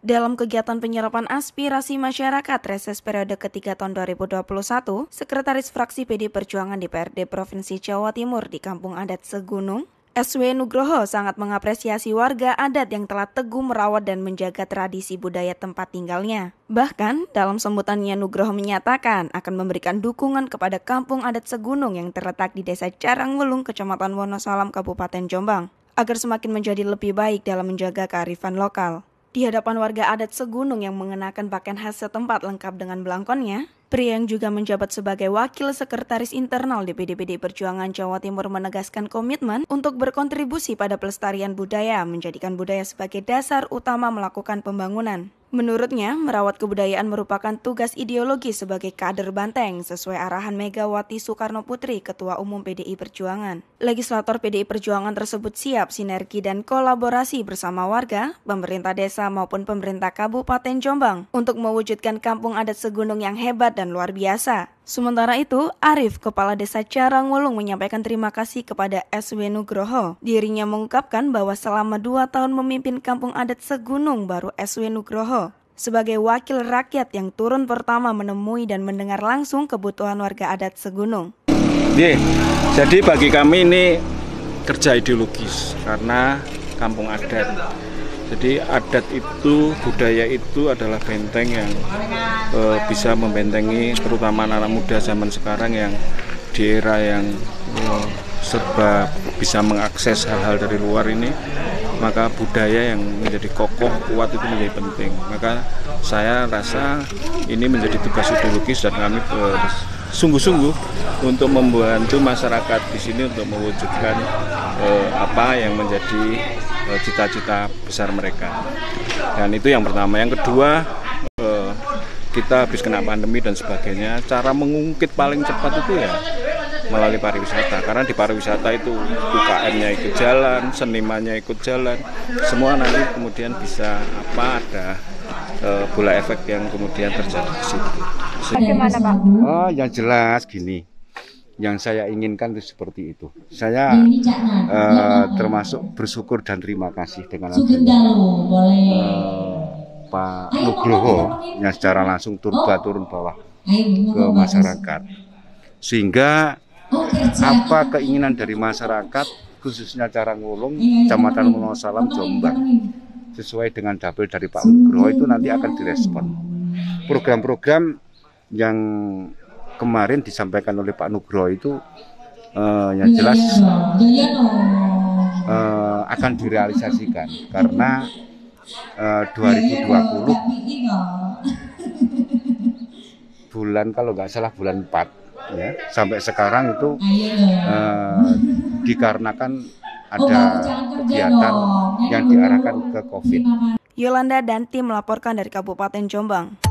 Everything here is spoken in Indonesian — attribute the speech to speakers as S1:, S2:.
S1: Dalam kegiatan penyerapan aspirasi masyarakat reses periode ketiga tahun 2021, Sekretaris Fraksi PD Perjuangan DPRD Provinsi Jawa Timur di Kampung Adat Segunung, SW Nugroho sangat mengapresiasi warga adat yang telah teguh merawat dan menjaga tradisi budaya tempat tinggalnya. Bahkan, dalam sambutannya Nugroho menyatakan akan memberikan dukungan kepada kampung adat Segunung yang terletak di Desa Carangwelung, Kecamatan Wonosalam, Kabupaten Jombang, agar semakin menjadi lebih baik dalam menjaga kearifan lokal. Di hadapan warga adat segunung yang mengenakan pakaian khas setempat lengkap dengan belangkonnya, pria yang juga menjabat sebagai wakil sekretaris internal DPD PD Perjuangan Jawa Timur menegaskan komitmen untuk berkontribusi pada pelestarian budaya, menjadikan budaya sebagai dasar utama melakukan pembangunan. Menurutnya, merawat kebudayaan merupakan tugas ideologi sebagai kader Banteng sesuai arahan Megawati Soekarno Putri, Ketua Umum PDI Perjuangan. Legislator PDI Perjuangan tersebut siap sinergi dan kolaborasi bersama warga, pemerintah desa maupun pemerintah Kabupaten Jombang untuk mewujudkan kampung adat segunung yang hebat dan luar biasa. Sementara itu, Arif, Kepala Desa Carangwulung menyampaikan terima kasih kepada SW Nugroho. Dirinya mengungkapkan bahwa selama dua tahun memimpin kampung adat Segunung baru SW Nugroho sebagai wakil rakyat yang turun pertama menemui dan mendengar langsung kebutuhan warga adat Segunung.
S2: Jadi bagi kami ini kerja ideologis karena kampung adat jadi adat itu, budaya itu adalah benteng yang e, bisa membentengi terutama anak muda zaman sekarang yang di era yang e, serba bisa mengakses hal-hal dari luar ini, maka budaya yang menjadi kokoh, kuat itu menjadi penting. Maka saya rasa ini menjadi tugas ideologis dan kami eh, sungguh-sungguh untuk membantu masyarakat di sini untuk mewujudkan e, apa yang menjadi Eh, cita-cita besar mereka. Dan itu yang pertama. Yang kedua, eh, kita habis kena pandemi dan sebagainya, cara mengungkit paling cepat itu ya melalui pariwisata karena di pariwisata itu UKM-nya ikut jalan, senimannya ikut jalan, semua nanti kemudian bisa apa ada
S3: eh, bola efek yang kemudian terjadi di situ. Bagaimana Pak? Oh, yang jelas gini yang saya inginkan itu seperti itu. Saya uh, termasuk bersyukur dan terima kasih dengan uh, Pak Nugroho yang secara langsung turba turun oh. bawah ke masyarakat. Sehingga oh, apa keinginan dari masyarakat khususnya cara ngulung iya, iya, Kecamatan Wonosalam Jombang sesuai dengan dapil dari Pak Nugroho itu nanti akan direspon. Program-program yang kemarin disampaikan oleh Pak Nugroho itu uh, yang iya, jelas uh, akan direalisasikan karena eh, uh, 2020 bulan kalau nggak salah bulan 4 ya sampai sekarang itu uh, dikarenakan oh, ada kegiatan yang diarahkan ke COVID.
S1: Yolanda dan tim melaporkan dari Kabupaten Jombang.